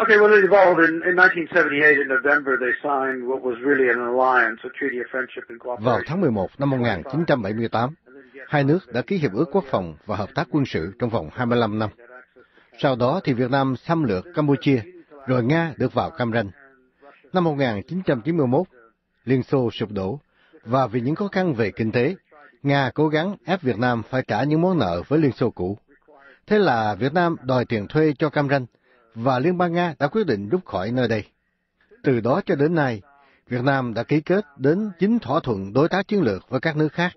Okay, well, it evolved. In, in 1978, in November, they signed what was really an alliance, a treaty of friendship and cooperation. Vào tháng 11 năm 1978, hai nước đã ký hiệp ước quốc phòng và hợp tác quân sự trong vòng 25 năm. Sau đó thì Việt Nam xâm lược Campuchia, rồi Nga được vào Cam Ranh. Năm 1991, Liên Xô sụp đổ, và vì những khó khăn về kinh tế, Nga cố gắng ép Việt Nam phải trả những món nợ với Liên Xô cũ. Thế là Việt Nam đòi tiền thuê cho Cam Ranh, và Liên bang Nga đã quyết định rút khỏi nơi đây. Từ đó cho đến nay, Việt Nam đã ký kết đến 9 thỏa thuận đối tác chiến lược với các nước khác.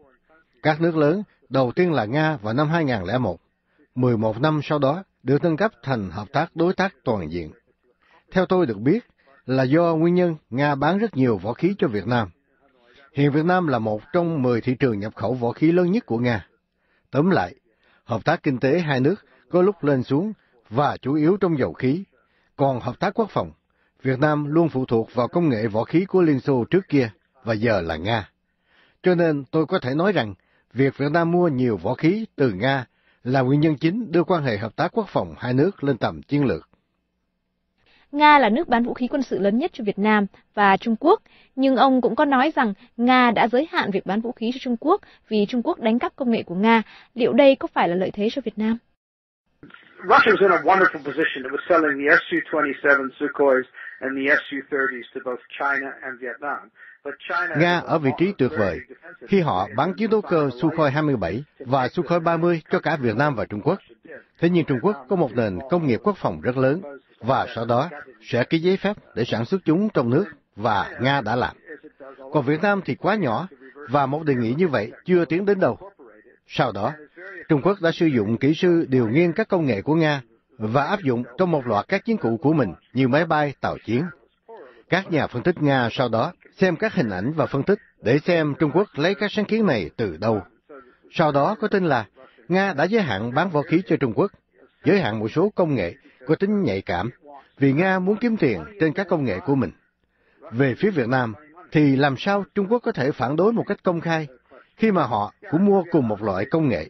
Các nước lớn đầu tiên là Nga vào năm 2001, 11 năm sau đó được nâng cấp thành hợp tác đối tác toàn diện. Theo tôi được biết, là do nguyên nhân Nga bán rất nhiều vũ khí cho Việt Nam. Hiện Việt Nam là một trong 10 thị trường nhập khẩu vũ khí lớn nhất của Nga. Tóm lại, hợp tác kinh tế hai nước có lúc lên xuống và chủ yếu trong dầu khí. Còn hợp tác quốc phòng, Việt Nam luôn phụ thuộc vào công nghệ võ khí của Liên Xô trước kia và giờ là Nga. Cho nên tôi có thể nói rằng việc Việt Nam mua nhiều võ khí từ Nga là nguyên nhân chính đưa quan hệ hợp tác quốc phòng hai nước lên tầm chiến lược. Nga là nước bán vũ khí quân sự lớn nhất cho Việt Nam và Trung Quốc, nhưng ông cũng có nói rằng Nga đã giới hạn việc bán vũ khí cho Trung Quốc vì Trung Quốc đánh cắp công nghệ của Nga. Liệu đây có phải là lợi thế cho Việt Nam? Russia was in a wonderful position. It was selling the Su-27 Sukhois and the Su-30s to both China and Vietnam. Nga ở vị trí tuyệt vời khi họ bắn chiến đấu cơ Sukhoi 27 và Sukhoi 30 cho cả Việt Nam và Trung Quốc. Thế nhưng Trung Quốc có một nền công nghiệp quốc phòng rất lớn và sau đó sẽ ký giấy phép để sản xuất chúng trong nước và Nga đã làm. Còn Việt Nam thì quá nhỏ và một đề nghị như vậy chưa tiến đến đâu. Sau đó, Trung Quốc đã sử dụng kỹ sư điều nghiên các công nghệ của Nga và áp dụng trong một loạt các chiến cụ của mình như máy bay, tàu chiến. Các nhà phân tích Nga sau đó xem các hình ảnh và phân tích để xem Trung Quốc lấy các sáng kiến này từ đâu. Sau đó có tin là Nga đã giới hạn bán vũ khí cho Trung Quốc, giới hạn một số công nghệ có tính nhạy cảm vì Nga muốn kiếm tiền trên các công nghệ của mình. Về phía Việt Nam, thì làm sao Trung Quốc có thể phản đối một cách công khai khi mà họ cũng mua cùng một loại công nghệ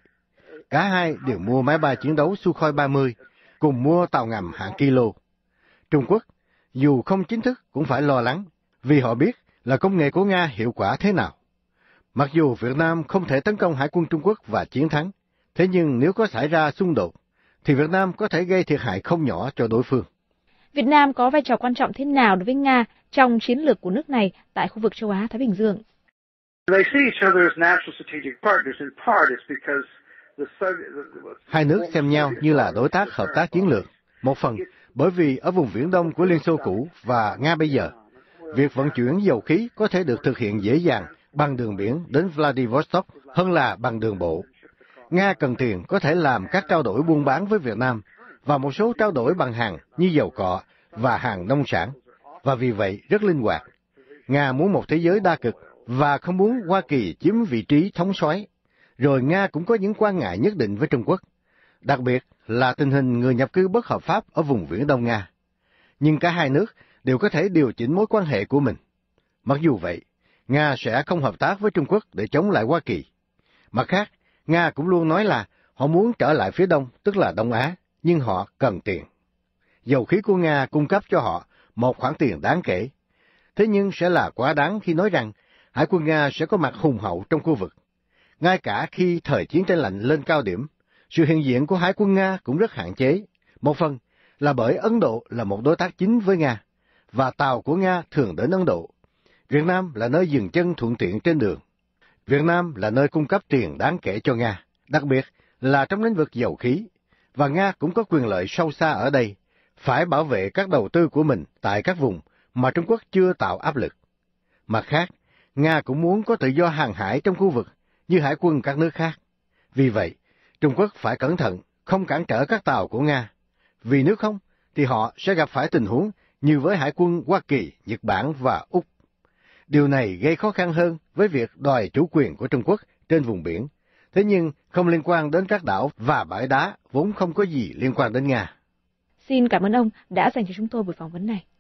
Cả hai đều mua máy bay chiến đấu Sukhoi 30, cùng mua tàu ngầm hạng kilo. Trung Quốc, dù không chính thức cũng phải lo lắng, vì họ biết là công nghệ của Nga hiệu quả thế nào. Mặc dù Việt Nam không thể tấn công hải quân Trung Quốc và chiến thắng, thế nhưng nếu có xảy ra xung đột, thì Việt Nam có thể gây thiệt hại không nhỏ cho đối phương. Việt Nam có vai trò quan trọng thế nào đối với Nga trong chiến lược của nước này tại khu vực châu Á-Thái Bình Dương? They see each other as natural strategic partners. In part, it's because Hai nước xem nhau như là đối tác hợp tác chiến lược. Một phần, bởi vì ở vùng Viễn Đông của Liên Xô cũ và Nga bây giờ, việc vận chuyển dầu khí có thể được thực hiện dễ dàng bằng đường biển đến Vladivostok hơn là bằng đường bộ. Nga cần tiền có thể làm các trao đổi buôn bán với Việt Nam và một số trao đổi bằng hàng như dầu cọ và hàng nông sản, và vì vậy rất linh hoạt. Nga muốn một thế giới đa cực và không muốn Hoa Kỳ chiếm vị trí thống soái rồi Nga cũng có những quan ngại nhất định với Trung Quốc, đặc biệt là tình hình người nhập cư bất hợp pháp ở vùng viễn Đông Nga. Nhưng cả hai nước đều có thể điều chỉnh mối quan hệ của mình. Mặc dù vậy, Nga sẽ không hợp tác với Trung Quốc để chống lại Hoa Kỳ. Mặt khác, Nga cũng luôn nói là họ muốn trở lại phía Đông, tức là Đông Á, nhưng họ cần tiền. Dầu khí của Nga cung cấp cho họ một khoản tiền đáng kể. Thế nhưng sẽ là quá đáng khi nói rằng hải quân Nga sẽ có mặt hùng hậu trong khu vực ngay cả khi thời chiến tranh lạnh lên cao điểm, sự hiện diện của hải quân Nga cũng rất hạn chế. Một phần là bởi Ấn Độ là một đối tác chính với Nga, và tàu của Nga thường đến Ấn Độ. Việt Nam là nơi dừng chân thuận tiện trên đường. Việt Nam là nơi cung cấp tiền đáng kể cho Nga, đặc biệt là trong lĩnh vực dầu khí, và Nga cũng có quyền lợi sâu xa ở đây, phải bảo vệ các đầu tư của mình tại các vùng mà Trung Quốc chưa tạo áp lực. Mặt khác, Nga cũng muốn có tự do hàng hải trong khu vực như hải quân các nước khác. Vì vậy, Trung Quốc phải cẩn thận, không cản trở các tàu của Nga, vì nếu không thì họ sẽ gặp phải tình huống như với hải quân Hoa Kỳ, Nhật Bản và Úc. Điều này gây khó khăn hơn với việc đòi chủ quyền của Trung Quốc trên vùng biển, thế nhưng không liên quan đến các đảo và bãi đá vốn không có gì liên quan đến Nga. Xin cảm ơn ông đã dành cho chúng tôi buổi phỏng vấn này.